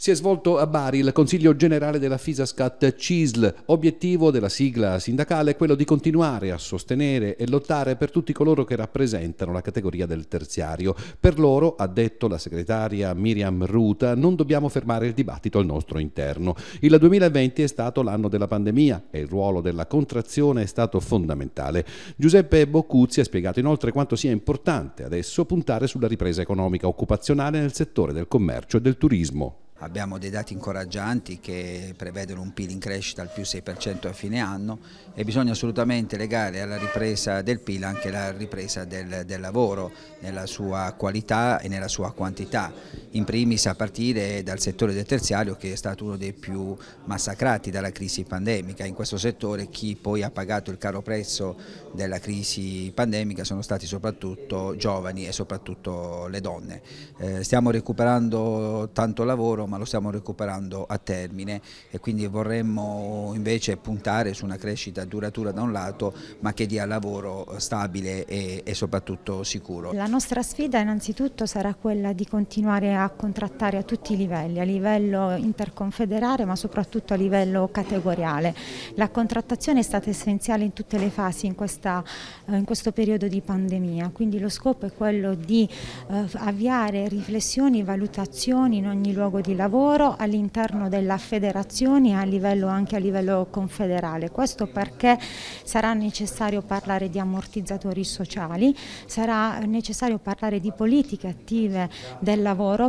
Si è svolto a Bari il Consiglio Generale della Fisascat CISL. Obiettivo della sigla sindacale è quello di continuare a sostenere e lottare per tutti coloro che rappresentano la categoria del terziario. Per loro, ha detto la segretaria Miriam Ruta, non dobbiamo fermare il dibattito al nostro interno. Il 2020 è stato l'anno della pandemia e il ruolo della contrazione è stato fondamentale. Giuseppe Boccuzzi ha spiegato inoltre quanto sia importante adesso puntare sulla ripresa economica occupazionale nel settore del commercio e del turismo. Abbiamo dei dati incoraggianti che prevedono un PIL in crescita al più 6% a fine anno e bisogna assolutamente legare alla ripresa del PIL anche la ripresa del, del lavoro nella sua qualità e nella sua quantità in primis a partire dal settore del terziario che è stato uno dei più massacrati dalla crisi pandemica. In questo settore chi poi ha pagato il caro prezzo della crisi pandemica sono stati soprattutto giovani e soprattutto le donne. Eh, stiamo recuperando tanto lavoro ma lo stiamo recuperando a termine e quindi vorremmo invece puntare su una crescita duratura da un lato ma che dia lavoro stabile e, e soprattutto sicuro. La nostra sfida innanzitutto sarà quella di continuare a a contrattare a tutti i livelli, a livello interconfederale ma soprattutto a livello categoriale. La contrattazione è stata essenziale in tutte le fasi in, questa, eh, in questo periodo di pandemia, quindi lo scopo è quello di eh, avviare riflessioni, valutazioni in ogni luogo di lavoro all'interno della federazione a livello, anche a livello confederale. Questo perché sarà necessario parlare di ammortizzatori sociali, sarà necessario parlare di politiche attive del lavoro